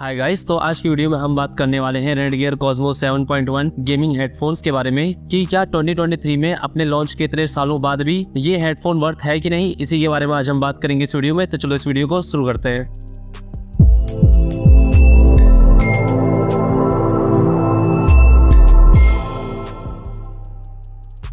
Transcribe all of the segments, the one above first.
hi guys तो आज की वीडियो में हम बात करने वाले हैं रेड गियर कॉस्मो 7.1 गेमिंग हेडफोन्स के बारे में कि क्या 2023 में अपने लॉन्च के इतने सालों बाद भी ये हेडफोन वर्थ है कि नहीं इसी के बारे में आज हम बात करेंगे इस वीडियो में तो चलो इस वीडियो को शुरू करते हैं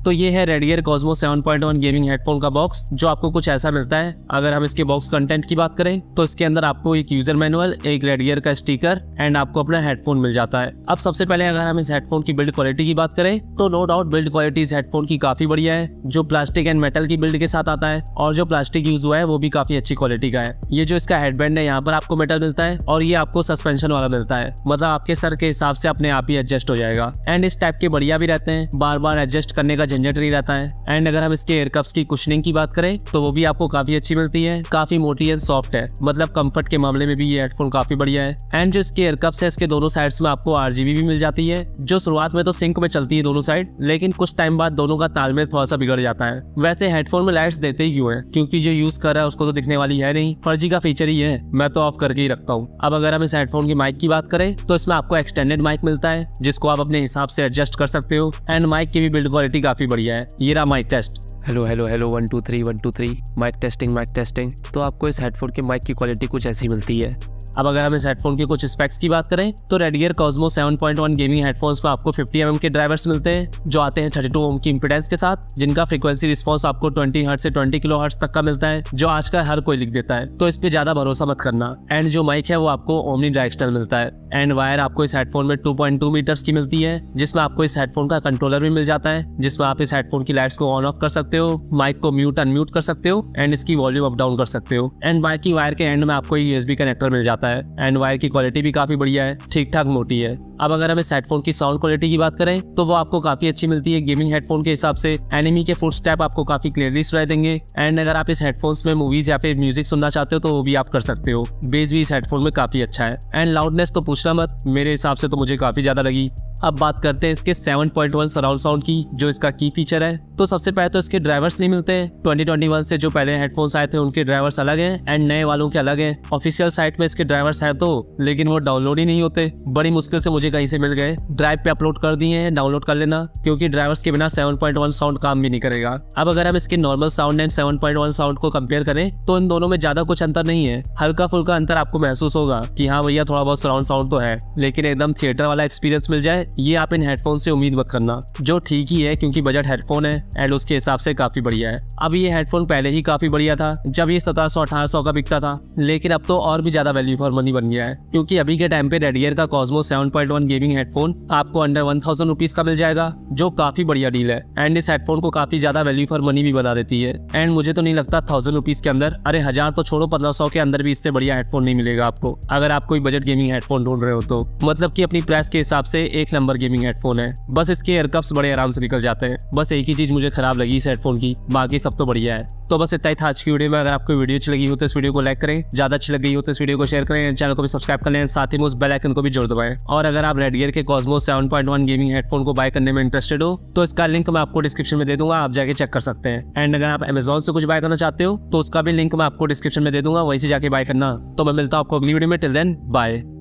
तो ये है रेडियर कॉस्मो 7.1 गेमिंग हेडफोन का बॉक्स जो आपको कुछ ऐसा मिलता है अगर हम इसके बॉक्स कंटेंट की बात करें तो इसके अंदर आपको एक यूजर मैनुअल एक रेडियर का स्टीकर एंड आपको अपना हेडफोन मिल जाता है अब सबसे पहले अगर हम इस हेडफोन की बिल्ड क्वालिटी की बात करें तो नो डाउट बिल्ड क्वालिटी इस हेडफोन की काफी बढ़िया है जो प्लास्टिक एंड मेटल की बिल्ड के साथ आता है और जो प्लास्टिक यूज हुआ है वो भी काफी अच्छी क्वालिटी का है ये जो इसका हेडबैंड है यहाँ पर आपको मेटल मिलता है और ये आपको सस्पेंशन वाला मिलता है मतलब आपके सर के हिसाब से अपने आप ही एडजस्ट हो जाएगा एंड इस टाइप के बढ़िया भी रहते हैं बार बार एडजस्ट करने का झंझटरी रहता है एंड अगर हम इसके एयरकप्स की कुशनिंग की बात करें तो वो भी आपको काफी अच्छी मिलती है काफी मोटी एंड सॉफ्ट है मतलब कम्फर्ट के मामले में भी ये हेडफोन काफी बढ़िया है एंड जो इसके एयरकप्स है इसके दोनों साइड में आपको आर भी मिल जाती है जो शुरुआत में तो सिंक में चलती है दोनों साइड लेकिन कुछ टाइम बाद दोनों का तालमेल थोड़ा सा बिगड़ जाता है वैसे हेडफोन में लाइट्स देते ही क्यों है क्योंकि जो यूज कर रहा है उसको तो दिखने वाली है नहीं फर्जी का फीचर ही है मैं तो ऑफ करके ही रखता हूँ अब अगर हम इस हेडफोन की माइक की बात करें तो इसमें आपको एक्सटेंडेड माइक मिलता है जिसको आप अपने हिसाब से एडजस्ट कर सकते हो एंड माइक की भी बिल्ड क्वालिटी काफी काफ़ी बढ़िया है ये रहा mic test hello hello hello one two three one two three mic testing mic testing तो आपको इस हेडफोन के माइक की क्वालिटी कुछ ऐसी मिलती है अब अगर हम इस हेडफोन के कुछ स्पेक्स की बात करें तो रेडियर कॉजमो 7.1 गेमिंग हेडफोन्स को आपको 50 एम के ड्राइवर्स मिलते हैं जो आते हैं 32 ओम की इम्पिटेंस के साथ जिनका फ्रीक्वेंसी रिस्पॉन्स आपको 20 हर्ट से 20 किलो हर्ट तक का मिलता है जो आज का हर कोई लिख देता है तो इस पे ज्यादा भरोसा मत करना एंड जो माइक है वो आपको ओमनी डायरेक्शनल मिलता है एंड वायर आपको इस हेडफोन में टू मीटर्स की मिलती है जिसमें आपको इस हेडफोन का कंट्रोलर भी मिल जाता है जिसमें आप इस हेडफोन की लाइट्स को ऑन ऑफ कर सकते हो माइक को म्यूट अनम्यूट कर सकते हो एंड इसकी वॉल्यूम अप डाउन कर सकते हो एंड माइक की वायर के एंड में आपको यूएसबी कनेक्टर मिल जाता है आता है एंड वायर की क्वालिटी भी काफ़ी बढ़िया है ठीक ठाक मोटी है अब अगर हम इस हेडफोन की साउंड क्वालिटी की बात करें तो वो आपको काफ़ी अच्छी मिलती है गेमिंग हेडफोन के हिसाब से एनिमी के फुट स्टेप आपको काफ़ी क्लियरली सुनाई देंगे एंड अगर आप इस हेडफोन में मूवीज या फिर म्यूजिक सुनना चाहते हो तो वो भी आप कर सकते हो बेस भी इस हेडफोन में काफ़ी अच्छा है एंड लाउडनेस तो पूछना मत मेरे हिसाब से तो मुझे काफ़ी ज़्यादा लगी अब बात करते हैं इसके 7.1 सराउंड साउंड की जो इसका की फीचर है तो सबसे पहले तो इसके ड्राइवर्स नहीं मिलते हैं 2021 से जो पहले हेडफोन्स आए थे उनके ड्राइवर्स अलग हैं एंड नए वालों के अलग हैं ऑफिशियल साइट में इसके ड्राइवर्स है तो लेकिन वो डाउनलोड ही नहीं होते बड़ी मुश्किल से मुझे कहीं से मिल गए ड्राइव पे अपलोड कर दिए हैं डाउनलोड कर लेना क्योंकि ड्राइवर्स के बिना सेवन साउंड काम भी नहीं करेगा अब अगर हम इसके normal sound and seven sound को कम्पेयर करें तो इन दोनों में ज्यादा कुछ अंतर नहीं है हल्का फुल्का अंतर आपको महसूस होगा की हाँ भैया थोड़ा बहुत सराउंड साउंड तो है लेकिन एकदम थिएटर वाला एक्सपीरियंस मिल जाए ये आप इन हेडफोन से उम्मीद मत करना जो ठीक ही है क्योंकि बजट हेडफोन है एंड उसके हिसाब से काफी बढ़िया है अब ये हेडफोन पहले ही काफी बढ़िया था जब ये सत्रह सौ अठारह सौ का बिकता था लेकिन अब तो और भी ज्यादा वैल्यू फॉर मनी बन गया है क्योंकि अभी के टाइम पे रेडियर का Cosmo seven point one gaming headphone आपको अंडर वन थाउजेंड रुपीज का मिल जाएगा जो काफी बढ़िया डील है एंड इस हेडफोन को काफी ज्यादा वैल्यू फॉर मनी भी बना देती है एंड मुझे तो नहीं लगता थाउजेंड रुपीज के अंदर अरे हजार तो छोड़ो पंद्रह सौ के अंदर भी इससे बढ़िया हेडफोन नहीं मिलेगा आपको अगर आप कोई बजट गेमिंग हेडफोन ढूंढ रहे हो तो मतलब की अपनी प्राइस के हिसाब से एक नंबर गेमिंग हेडफोन है बस इसके एयरकप्स बड़े आराम से निकल जाते हैं बस एक ही चीज मुझे खराब लगी इस हेडफोन की बाकी सब तो बढ़िया है तो बस इतना ही था आज की वीडियो में अगर आपको वीडियो अच्छी लगी हो तो इस वीडियो को लाइक करें ज्यादा अच्छी लगी हो तो इस वीडियो को शेयर करें चैनल को भी सब्सक्राइब कर लें साथ ही में उस बेल आइकन को भी जोड़ दबाएं और अगर आप रेडगियर के कॉस्मो वन गेमिंग हेडफोन को बाय करने में इंटरेस्टेड हो तो इसका लिंक मैं आपको डिस्क्रिप्शन में दे दूंगा आप जाके चेक कर सकते हैं एंड अगर आप अमेजोन से कुछ बाय करना चाहते हो तो उसका भी लिंक मैं आपको डिस्क्रिप्शन में दे दूंगा वहीं से जाके बाय करना तो मैं मिलता हूँ आपको अगली वीडियो में टिल देन बाय